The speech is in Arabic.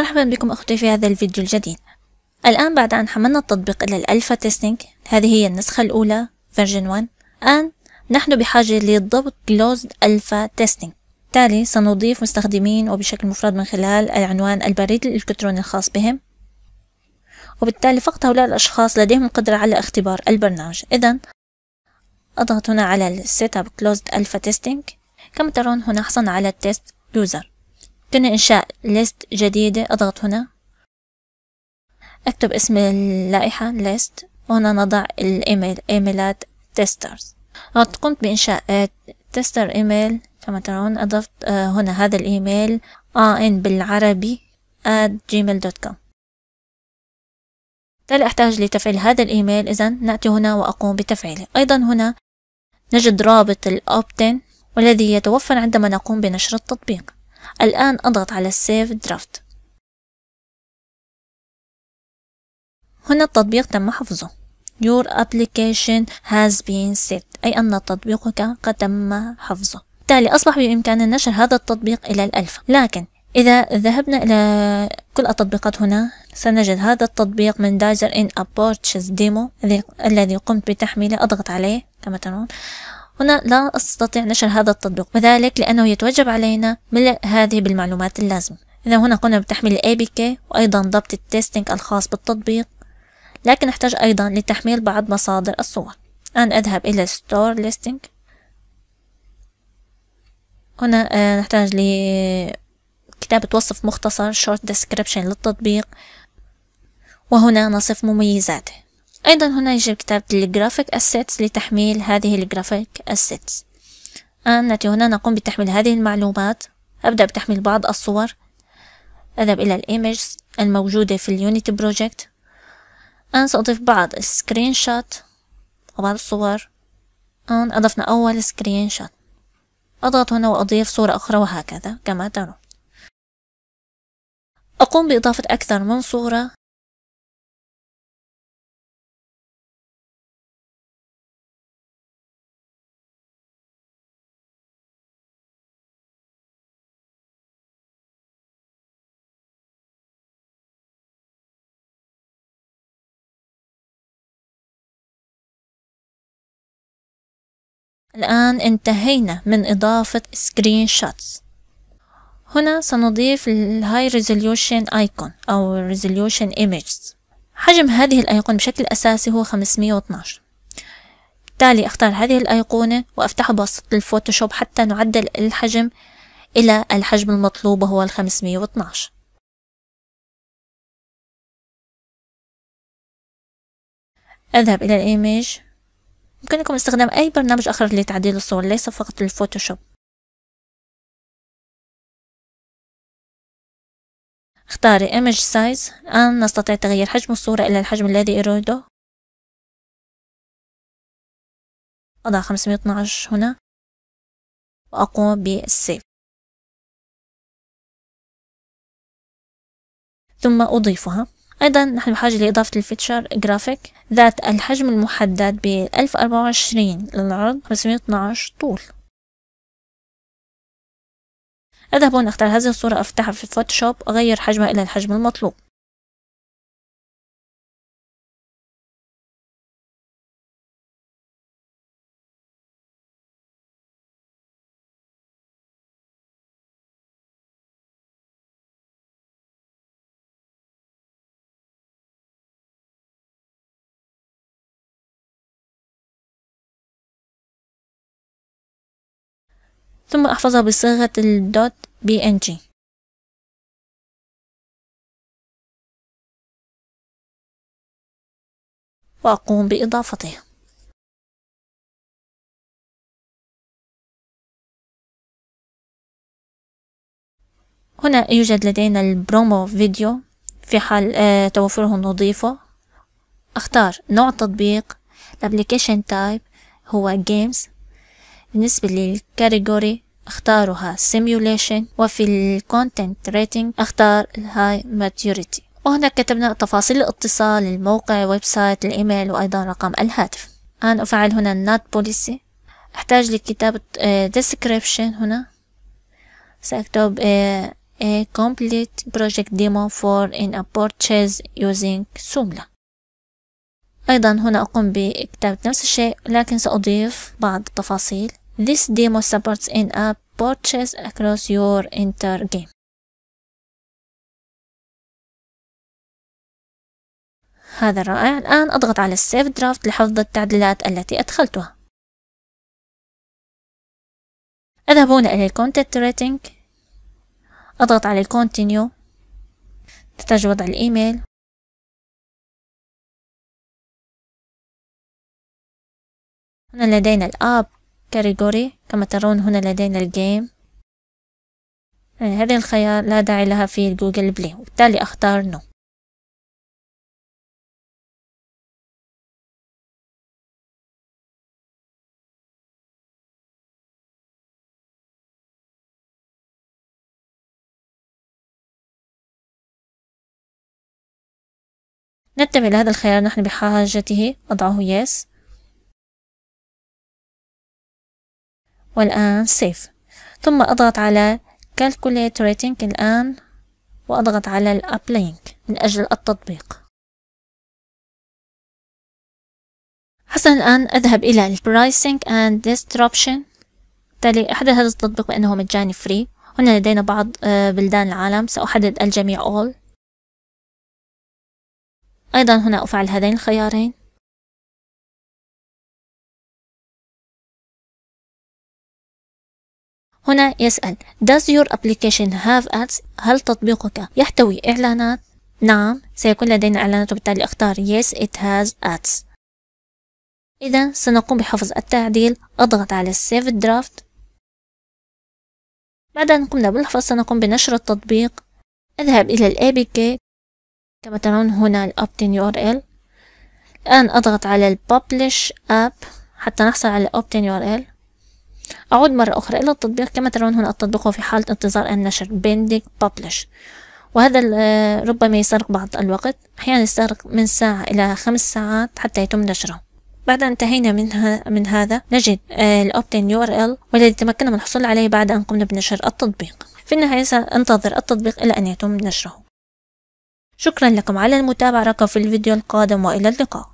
مرحبا بكم أختي في هذا الفيديو الجديد الآن بعد أن حملنا التطبيق إلى الألفا تيستينج هذه هي النسخة الأولى فيرجن 1 الآن نحن بحاجة للضبط closed alpha testing بالتالي سنضيف مستخدمين وبشكل مفرد من خلال العنوان البريد الإلكتروني الخاص بهم وبالتالي فقط هؤلاء الأشخاص لديهم القدرة على اختبار البرنامج إذا أضغط هنا على Setup Closed Alpha Testing كما ترون هنا حصلنا على Test User قلنا إنشاء ليست جديدة أضغط هنا أكتب اسم اللائحة ليست وهنا نضع الإيميل إيميلات تيسترز قد قمت بإنشاء تيستر إيميل كما ترون أضفت آه، هنا هذا الإيميل آن بالعربي at gmail.com بالتالي أحتاج لتفعيل هذا الإيميل إذا نأتي هنا وأقوم بتفعيله أيضا هنا نجد رابط الأوبتين والذي يتوفر عندما نقوم بنشر التطبيق الآن أضغط على السيف درافت هنا التطبيق تم حفظه Your application has been saved أي أن تطبيقك قد تم حفظه بالتالي أصبح بإمكاننا نشر هذا التطبيق إلى الألف لكن إذا ذهبنا إلى كل التطبيقات هنا سنجد هذا التطبيق من دايزر إن أبورتشز ديمو الذي قمت بتحميله أضغط عليه كما ترون هنا لا أستطيع نشر هذا التطبيق وذلك لأنه يتوجب علينا ملء هذه بالمعلومات اللازمة إذا هنا قمنا بتحميل ABK وأيضا ضبط التستنج الخاص بالتطبيق لكن نحتاج أيضا لتحميل بعض مصادر الصور الآن أذهب إلى Store Listing هنا آه، نحتاج لكتابة وصف مختصر Short Description للتطبيق وهنا نصف مميزاته أيضا هنا يجب كتابة الجرافيك أسيتس لتحميل هذه الجرافيك assets آه، نأتي هنا نقوم بتحميل هذه المعلومات أبدأ بتحميل بعض الصور أذهب إلى الإيميجز الموجودة في اليونيتي بروجكت أن آه، سأضيف بعض السكرين شوت وبعض الصور أن آه، أضفنا أول سكرين شوت أضغط هنا وأضيف صورة أخرى وهكذا كما ترون أقوم بإضافة أكثر من صورة الآن انتهينا من إضافة سكرين شوتس هنا سنضيف الهاي ريزوليوشن ايكون او ريزوليوشن ايمجز حجم هذه الايقونة بشكل اساسي هو 512 بالتالي اختار هذه الايقونة وافتح بواسطة الفوتوشوب حتى نعدل الحجم الى الحجم المطلوب وهو ال 512 اذهب الى الايمج يمكنكم استخدام أي برنامج آخر لتعديل الصور ليس فقط الفوتوشوب اختاري Image Size الآن نستطيع تغيير حجم الصورة إلى الحجم الذي أريده أضع 512 هنا وأقوم بالسيف ثم أضيفها أيضا نحن بحاجة لإضافة الفيتشر جرافيك ذات الحجم المحدد ب 1024 للعرض 512 طول أذهب ونختار هذه الصورة أفتحها في فوتوشوب أغير حجمها إلى الحجم المطلوب ثم أحفظها بصيغة الدوت بي إن جي وأقوم بإضافتها هنا يوجد لدينا البرومو فيديو في حال آه، توفره نضيفه أختار نوع تطبيق الابليكيشن تايب هو جيمز بالنسبة للكاتيجوري اختارها simulation وفي الكونتنت ريتنج اختار الهاي maturity وهنا كتبنا تفاصيل الاتصال الموقع ويب سايت الايميل وايضا رقم الهاتف الان افعل هنا not policy احتاج لكتابة آه، description هنا سأكتب آه، a complete project demo for in a purchase using سوملا أيضا هنا أقوم بكتابة نفس الشيء لكن سأضيف بعض التفاصيل This demo supports in-app purchase across your entire game. هذا رائع الآن أضغط على السيف درافت لحفظ التعديلات التي أدخلتها أذهب هنا إلى الكونتنت ريتنج أضغط على الكونتينيو تحتاج وضع الإيميل هنا لدينا الآب كاريجوري كما ترون هنا لدينا الجيم يعني آه، هذه الخيار لا داعي لها في جوجل بلاي وبالتالي أختار نو نتبع لهذا الخيار نحن بحاجته نضعه yes والآن سيف ثم أضغط على Calculate Rating الآن وأضغط على الأبلينك من أجل التطبيق حسنا الآن أذهب إلى Pricing and Disruption بالتالي أحدث هذا التطبيق بأنه مجاني فري هنا لدينا بعض آه، بلدان العالم سأحدد الجميع all أيضا هنا أفعل هذين الخيارين هنا يسأل Does your application have ads؟ هل تطبيقك يحتوي إعلانات؟ نعم سيكون لدينا إعلانات وبالتالي أختار Yes it has ads إذا سنقوم بحفظ التعديل أضغط على Save Draft بعد أن قمنا بالحفظ سنقوم بنشر التطبيق أذهب إلى الـ APK كما ترون هنا ال in URL الآن أضغط على الـ Publish App حتى نحصل على Opt-in URL أعود مرة أخرى إلى التطبيق كما ترون هنا التطبيق في حالة انتظار النشر pending publish وهذا ربما يستغرق بعض الوقت أحيانا يستغرق من ساعة إلى خمس ساعات حتى يتم نشره بعد أن انتهينا من, من هذا نجد الأوبتين يو ار ال والذي تمكنا من الحصول عليه بعد أن قمنا بنشر التطبيق في النهاية سأنتظر التطبيق إلى أن يتم نشره شكرا لكم على المتابعة رقم في الفيديو القادم وإلى اللقاء